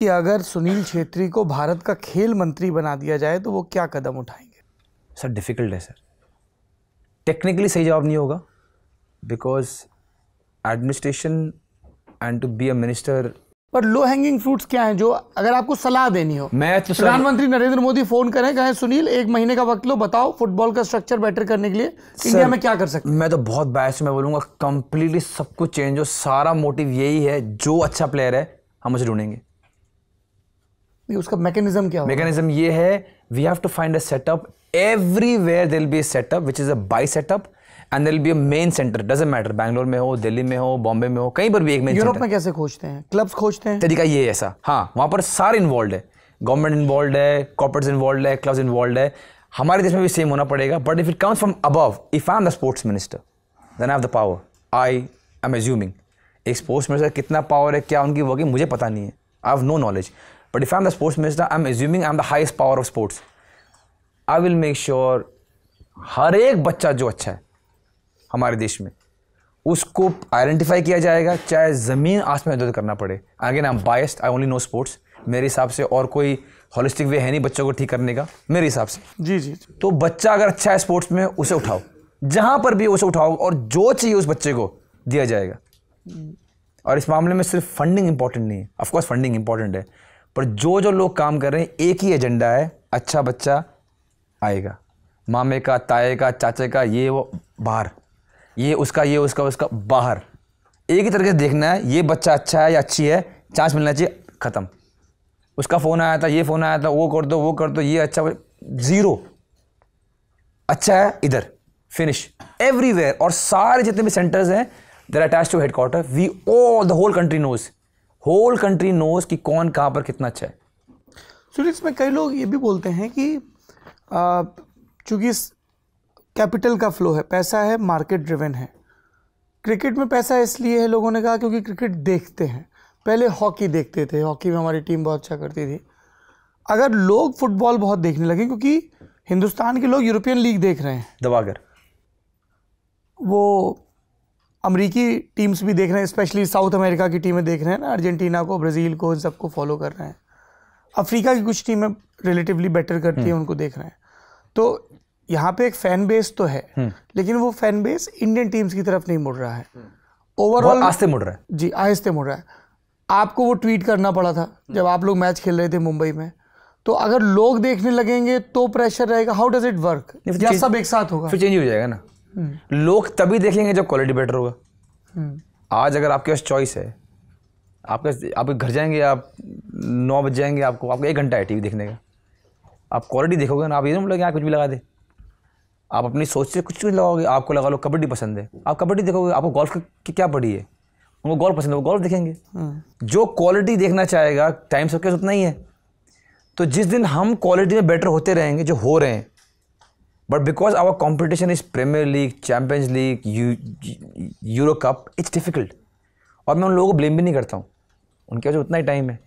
कि अगर सुनील छेत्री को भारत का खेल मंत्री बना दिया जाए तो वो क्या कदम उठाएंगे सर डिफ़िकल्ट है सर टेक्निकली सही जवाब नहीं होगा because administration and to be a minister पर लो हैंगिंग फ्रूट्स क्या हैं जो अगर आपको सलाह देनी हो मैं तो प्रधानमंत्री नरेंद्र मोदी फोन करें कहें सुनील एक महीने का वक्त लो बताओ फुटबॉल का स्ट्रक्चर बेटर करने के लिए इंडिया में क्या कर सकते मैं तो बहुत बायस में बोलूंगा कंप्लीटली सब कुछ चेंज हो सारा मोटिव यही है जो अच्छा प्लेयर है हम उसे ढूंढेंगे नहीं उसका मैकेनिज्म क्या मैकेनिज्म ये है we have to find a setup everywhere there be setup which is a by setup and there be a main centre doesn't matter Bangalore में हो दिल्ली में हो बॉम्बे में हो कहीं पर भी एक मेन यूरोप में कैसे खोजते हैं क्लब्स खोजते हैं तरीका ये ऐसा हाँ वहाँ पर सारे इन्वॉल्व है गवर्नमेंट इन्वॉल्व है कॉपरेट्स इन्वॉल्व है क्लब्स इन्वॉल्व है हमारे देश में भी सेम होना पड़ेगा but if it comes from above if I am the sports minister then have the power I am assuming एक स्पोर्ट्स मिनिस्टर कितना पावर है क्या उनकी वर्किंग मुझे पता नहीं है I have no knowledge But if I'm the sports minister, I'm assuming I'm the highest power of sports. I will make sure हर एक बच्चा जो अच्छा है हमारे देश में उसको आइडेंटिफाई किया जाएगा चाहे ज़मीन आसमान मदद करना पड़े again I am biased I only know sports मेरे हिसाब से और कोई हॉलिस्टिक वे है नहीं बच्चों को ठीक करने का मेरे हिसाब से जी जी तो बच्चा अगर अच्छा है स्पोर्ट्स में उसे उठाओ जहाँ पर भी उसे उठाओ और जो चाहिए उस बच्चे को दिया जाएगा और इस मामले में सिर्फ फंडिंग इंपॉर्टेंट नहीं है ऑफकोर्स फंडिंग इंपॉर्टेंट है पर जो जो लोग काम कर रहे हैं एक ही एजेंडा है अच्छा बच्चा आएगा मामे का ताए का चाचे का ये वो बाहर ये उसका ये उसका उसका बाहर एक ही तरीके से देखना है ये बच्चा अच्छा है या अच्छी है चांस मिलना चाहिए ख़त्म उसका फ़ोन आया था ये फ़ोन आया था वो कर दो वो कर दो ये अच्छा ज़ीरो अच्छा है इधर फिनिश एवरीवेयर और सारे जितने भी सेंटर्स हैं there attach to headquarter we all the whole country knows whole country knows कि कौन कहाँ पर कितना अच्छा है सर इसमें कई लोग ये भी बोलते हैं कि चूँकि कैपिटल का फ्लो है पैसा है मार्केट ड्रिवन है क्रिकेट में पैसा इसलिए है लोगों ने कहा क्योंकि क्रिकेट देखते हैं पहले हॉकी देखते थे हॉकी में हमारी टीम बहुत अच्छा करती थी अगर लोग फुटबॉल बहुत देखने लगे क्योंकि हिंदुस्तान के लोग यूरोपियन लीग देख रहे हैं दबाकर वो अमरीकी टीम्स भी देख रहे हैं स्पेशली साउथ अमेरिका की टीमें देख रहे हैं ना अर्जेंटीना को ब्राज़ील को इन सबको फॉलो कर रहे हैं अफ्रीका की कुछ टीमें रिलेटिवली बेटर करती हैं हम्म। उनको देख रहे हैं तो यहाँ पे एक फ़ैन बेस तो है हम्म। लेकिन वो फ़ैन बेस इंडियन टीम्स की तरफ नहीं मुड़ रहा है ओवरऑल हम्म। आस्ते मुड़ रहा है जी आहिस्ते मुड़ रहा है आपको वो ट्वीट करना पड़ा था जब आप लोग मैच खेल रहे थे मुंबई में तो अगर लोग देखने लगेंगे तो प्रेशर रहेगा हाउ डज इट वर्क सब एक साथ होगा फिर चेंज हो जाएगा ना हम्म। लोग तभी देखेंगे जब क्वालिटी बेटर होगा हम्म। आज अगर आपके पास चॉइस है आपके आप घर जाएंगे आप नौ बज जाएंगे आपको आपको एक घंटा है टीवी देखने का आप क्वालिटी देखोगे ना आप ये बोलोगे यहाँ कुछ भी लगा दे आप अपनी सोच से कुछ भी लगाओगे आपको लगा लो कबड्डी पसंद है आप कबड्डी देखोगे आपको गोल्फ की क्या पड़ी है उनको गोल्फ पसंद है वो गोल्फ देखेंगे हम्म। जो क्वालिटी देखना चाहेगा टाइम सबके उतना ही है तो जिस दिन हम क्वालिटी में बेटर होते रहेंगे जो हो रहे हैं but because our competition is Premier League Champions League Euro Cup it's difficult और मैं उन लोगों को ब्लेम भी नहीं करता हूँ उनके पास उतना ही टाइम है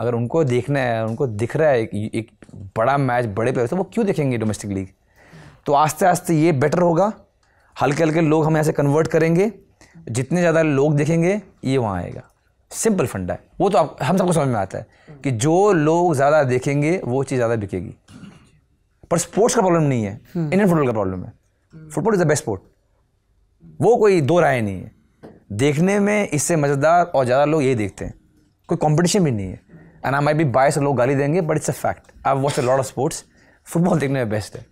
अगर उनको देखना है उनको दिख रहा है एक, एक बड़ा मैच बड़े प्लेयर तो वो क्यों देखेंगे डोमेस्टिक लीग तो आस्ते आस्ते ये बेटर होगा हल्के हल्के लोग हम यहाँ से कन्वर्ट करेंगे जितने ज़्यादा लोग देखेंगे ये वहाँ आएगा सिंपल फंडा है वो तो आप हम सबको समझ में आता है कि जो लोग ज़्यादा देखेंगे वो चीज़ ज़्यादा बिकेगी पर स्पोर्ट्स का प्रॉब्लम नहीं है इंडियन हम्म। फुटबॉल का प्रॉब्लम है football is the best sport वो कोई दो राय नहीं है देखने में इससे मज़ेदार और ज़्यादा लोग यही देखते हैं कोई कॉम्पिटिशन भी नहीं है एंड आई माई बी बायस लोग गाली देंगे but it's a fact I watch a lot of sports football देखने में बेस्ट है